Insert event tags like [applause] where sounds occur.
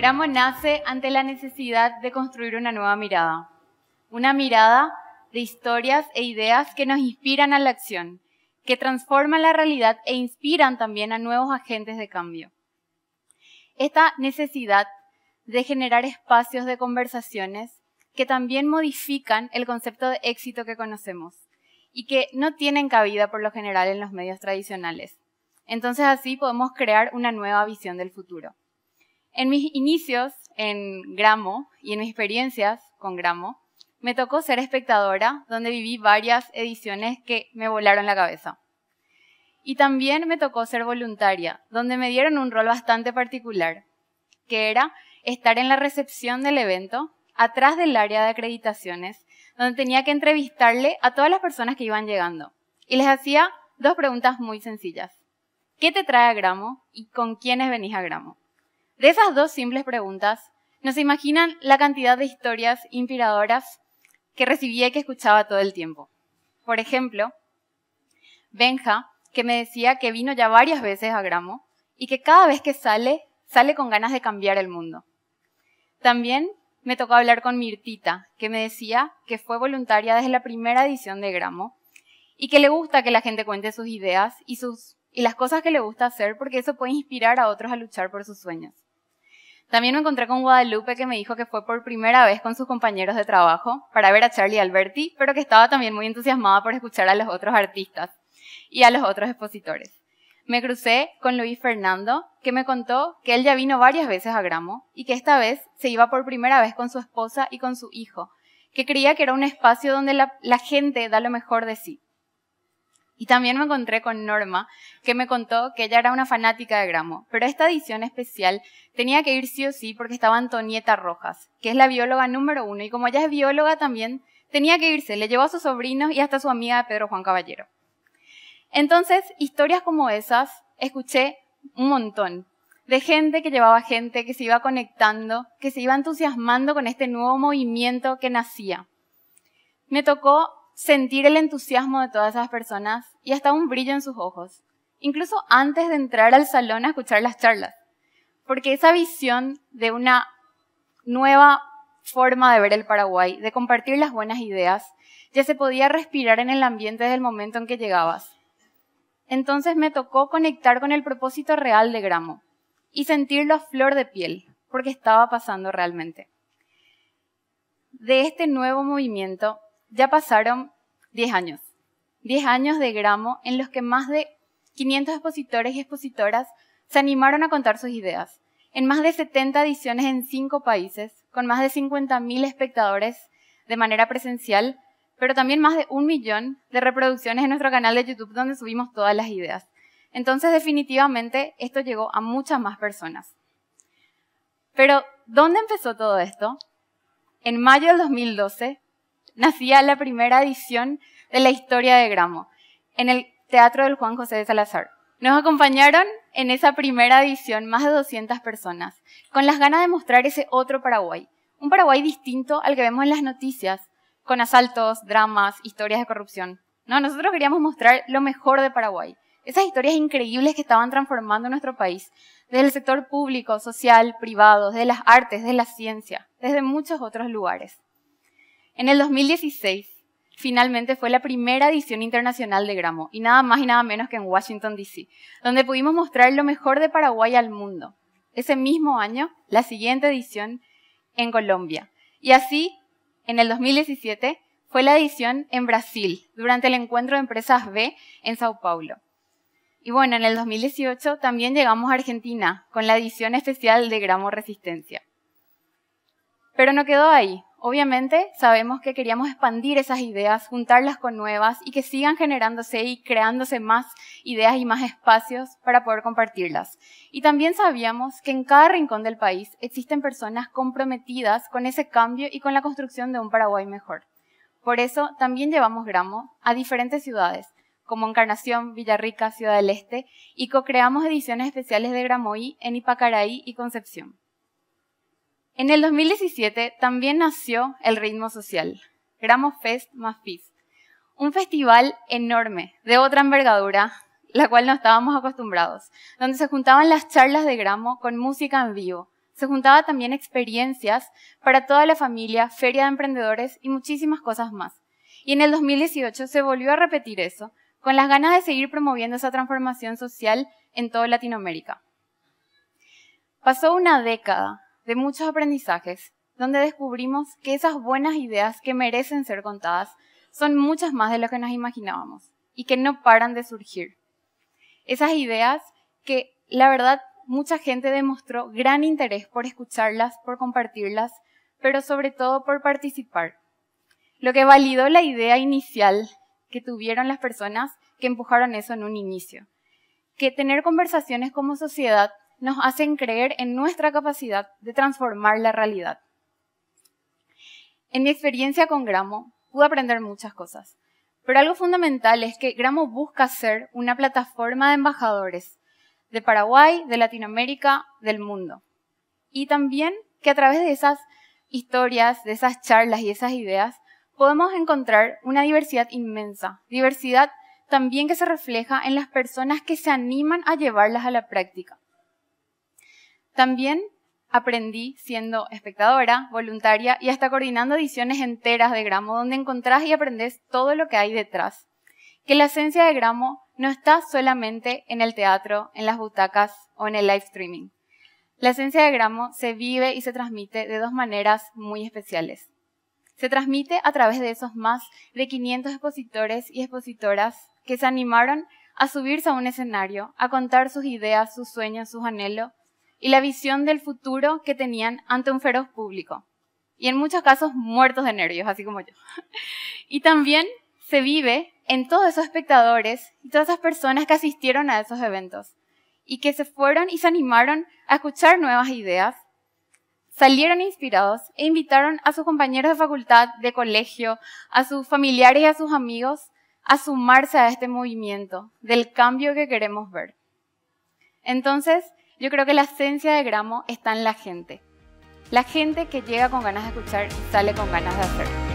programa nace ante la necesidad de construir una nueva mirada, una mirada de historias e ideas que nos inspiran a la acción, que transforman la realidad e inspiran también a nuevos agentes de cambio. Esta necesidad de generar espacios de conversaciones que también modifican el concepto de éxito que conocemos y que no tienen cabida por lo general en los medios tradicionales. Entonces así podemos crear una nueva visión del futuro. En mis inicios en Gramo y en mis experiencias con Gramo, me tocó ser espectadora, donde viví varias ediciones que me volaron la cabeza. Y también me tocó ser voluntaria, donde me dieron un rol bastante particular, que era estar en la recepción del evento, atrás del área de acreditaciones, donde tenía que entrevistarle a todas las personas que iban llegando. Y les hacía dos preguntas muy sencillas. ¿Qué te trae a Gramo y con quiénes venís a Gramo? De esas dos simples preguntas, nos imaginan la cantidad de historias inspiradoras que recibía y que escuchaba todo el tiempo? Por ejemplo, Benja, que me decía que vino ya varias veces a Gramo y que cada vez que sale, sale con ganas de cambiar el mundo. También me tocó hablar con Mirtita, que me decía que fue voluntaria desde la primera edición de Gramo y que le gusta que la gente cuente sus ideas y, sus, y las cosas que le gusta hacer porque eso puede inspirar a otros a luchar por sus sueños. También me encontré con Guadalupe que me dijo que fue por primera vez con sus compañeros de trabajo para ver a Charlie Alberti, pero que estaba también muy entusiasmada por escuchar a los otros artistas y a los otros expositores. Me crucé con Luis Fernando, que me contó que él ya vino varias veces a Gramo y que esta vez se iba por primera vez con su esposa y con su hijo, que creía que era un espacio donde la, la gente da lo mejor de sí, y también me encontré con Norma, que me contó que ella era una fanática de Gramo, pero esta edición especial tenía que ir sí o sí porque estaba Antonieta Rojas, que es la bióloga número uno, y como ella es bióloga también, tenía que irse, le llevó a sus sobrinos y hasta a su amiga Pedro Juan Caballero. Entonces, historias como esas escuché un montón, de gente que llevaba gente, que se iba conectando, que se iba entusiasmando con este nuevo movimiento que nacía. Me tocó sentir el entusiasmo de todas esas personas y hasta un brillo en sus ojos, incluso antes de entrar al salón a escuchar las charlas, porque esa visión de una nueva forma de ver el Paraguay, de compartir las buenas ideas, ya se podía respirar en el ambiente desde el momento en que llegabas. Entonces me tocó conectar con el propósito real de Gramo y sentirlo a flor de piel, porque estaba pasando realmente. De este nuevo movimiento ya pasaron 10 años. 10 años de Gramo en los que más de 500 expositores y expositoras se animaron a contar sus ideas, en más de 70 ediciones en 5 países, con más de 50.000 espectadores de manera presencial, pero también más de un millón de reproducciones en nuestro canal de YouTube donde subimos todas las ideas. Entonces, definitivamente, esto llegó a muchas más personas. Pero, ¿dónde empezó todo esto? En mayo del 2012, nacía la primera edición de la historia de Gramo, en el Teatro del Juan José de Salazar. Nos acompañaron en esa primera edición más de 200 personas, con las ganas de mostrar ese otro Paraguay, un Paraguay distinto al que vemos en las noticias, con asaltos, dramas, historias de corrupción. No, nosotros queríamos mostrar lo mejor de Paraguay, esas historias increíbles que estaban transformando nuestro país, desde el sector público, social, privado, de las artes, de la ciencia, desde muchos otros lugares. En el 2016, finalmente fue la primera edición internacional de Gramo, y nada más y nada menos que en Washington, D.C., donde pudimos mostrar lo mejor de Paraguay al mundo. Ese mismo año, la siguiente edición en Colombia. Y así, en el 2017, fue la edición en Brasil, durante el encuentro de empresas B en Sao Paulo. Y bueno, en el 2018 también llegamos a Argentina, con la edición especial de Gramo Resistencia. Pero no quedó ahí. Obviamente sabemos que queríamos expandir esas ideas, juntarlas con nuevas y que sigan generándose y creándose más ideas y más espacios para poder compartirlas. Y también sabíamos que en cada rincón del país existen personas comprometidas con ese cambio y con la construcción de un Paraguay mejor. Por eso también llevamos Gramo a diferentes ciudades, como Encarnación, Villarrica, Ciudad del Este, y co-creamos ediciones especiales de Gramoí en Ipacaraí y Concepción. En el 2017 también nació el ritmo social, Gramo Fest más Feast, un festival enorme, de otra envergadura, la cual no estábamos acostumbrados, donde se juntaban las charlas de Gramo con música en vivo. Se juntaba también experiencias para toda la familia, feria de emprendedores y muchísimas cosas más. Y en el 2018 se volvió a repetir eso, con las ganas de seguir promoviendo esa transformación social en toda Latinoamérica. Pasó una década de muchos aprendizajes, donde descubrimos que esas buenas ideas que merecen ser contadas son muchas más de lo que nos imaginábamos y que no paran de surgir. Esas ideas que, la verdad, mucha gente demostró gran interés por escucharlas, por compartirlas, pero sobre todo por participar. Lo que validó la idea inicial que tuvieron las personas que empujaron eso en un inicio. Que tener conversaciones como sociedad nos hacen creer en nuestra capacidad de transformar la realidad. En mi experiencia con Gramo, pude aprender muchas cosas, pero algo fundamental es que Gramo busca ser una plataforma de embajadores de Paraguay, de Latinoamérica, del mundo. Y también que a través de esas historias, de esas charlas y esas ideas, podemos encontrar una diversidad inmensa, diversidad también que se refleja en las personas que se animan a llevarlas a la práctica. También aprendí siendo espectadora, voluntaria y hasta coordinando ediciones enteras de Gramo donde encontrás y aprendés todo lo que hay detrás. Que la esencia de Gramo no está solamente en el teatro, en las butacas o en el live streaming. La esencia de Gramo se vive y se transmite de dos maneras muy especiales. Se transmite a través de esos más de 500 expositores y expositoras que se animaron a subirse a un escenario, a contar sus ideas, sus sueños, sus anhelos y la visión del futuro que tenían ante un feroz público, y en muchos casos muertos de nervios, así como yo. [laughs] y también se vive en todos esos espectadores y todas esas personas que asistieron a esos eventos, y que se fueron y se animaron a escuchar nuevas ideas, salieron inspirados e invitaron a sus compañeros de facultad, de colegio, a sus familiares y a sus amigos a sumarse a este movimiento del cambio que queremos ver. Entonces, yo creo que la esencia de Gramo está en la gente. La gente que llega con ganas de escuchar sale con ganas de hacer.